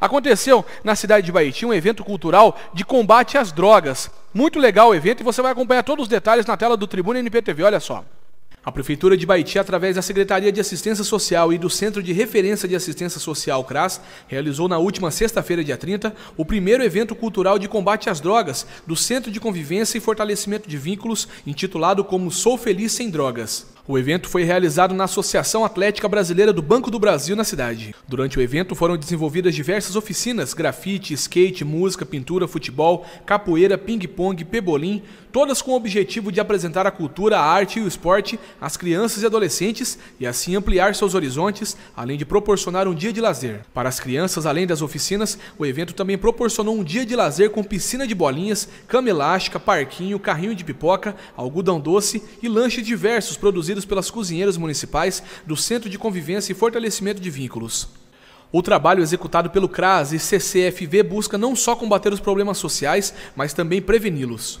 Aconteceu na cidade de Baiti um evento cultural de combate às drogas. Muito legal o evento e você vai acompanhar todos os detalhes na tela do Tribuna NPTV, olha só. A Prefeitura de Baiti, através da Secretaria de Assistência Social e do Centro de Referência de Assistência Social CRAS, realizou na última sexta-feira, dia 30, o primeiro evento cultural de combate às drogas do Centro de Convivência e Fortalecimento de Vínculos, intitulado como Sou Feliz Sem Drogas. O evento foi realizado na Associação Atlética Brasileira do Banco do Brasil na cidade. Durante o evento foram desenvolvidas diversas oficinas, grafite, skate, música, pintura, futebol, capoeira, ping-pong, pebolim, todas com o objetivo de apresentar a cultura, a arte e o esporte às crianças e adolescentes e assim ampliar seus horizontes, além de proporcionar um dia de lazer. Para as crianças, além das oficinas, o evento também proporcionou um dia de lazer com piscina de bolinhas, cama elástica, parquinho, carrinho de pipoca, algodão doce e lanches diversos produzidos oferecidos pelas cozinheiras municipais do Centro de Convivência e Fortalecimento de Vínculos. O trabalho executado pelo CRAS e CCFV busca não só combater os problemas sociais, mas também preveni-los.